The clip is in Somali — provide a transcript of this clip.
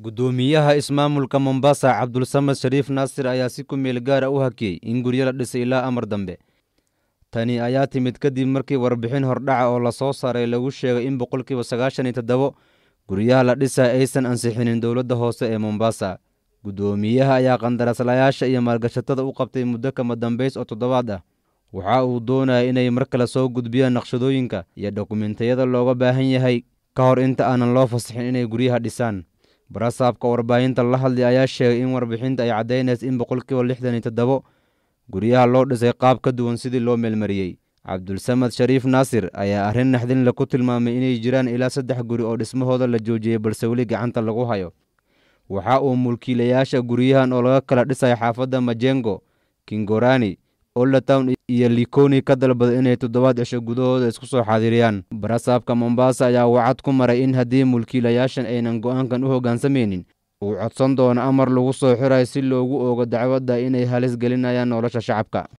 gudoomiyaha ismaamulka mombasa cabdulsamad shariif naasir ayaa si ku meel gaara ah u hakiyey in guryo la dhisay ilaa amar dambe tani ayaa timid kadib markii warbixin hordhaca oo lasoo saaray lagu sheegay in boqolkiiba sagaashan iyo toddobo guryaha la dhisa aysan ansixinin dowladda hoose ee mombasa guddoomiyaha ayaa qandaraaslayaasha iyo maalgashatada u qabtay muddo kama dambays oo toddobaad ah waxa uu doonaya inay mar kale soo gudbiyaan naqshadooyinka iyo dokumentayada looga baahan yahay ka hor inta aanan loo fasixin inay guryaha dhisaan barasaabka warbaahinta la hadlay ayaa sheegay in warbixinta ay caddaynaysa in boqolkiiba lixdan iyo toddobo guryaha loo dhisay qaab ka duwan sidii loo meelmariyey cabdulsamad shariif naasir ayaa arrin le ku tilmaamay inay jiraan ilaa saddex guri oo dhismahooda la joojiyey balse weli gacanta lagu hayo waxa uu mulkiilayaasha guryahan oo laga kala dhisay xaafadda majengo kingorani old iyo likoni ka dalbada inay toddobaad cisho gudahooda isku soo xaadiriyaan barasaabka mombasa ayaa wacad ku maray in haddii mulkiilayaashan aynan go'aankan u hoggaansamaynin uu codsan doono amar lagu soo xiray si loogu oogo dacwadda inay halis gelinayaan nolosha shacabka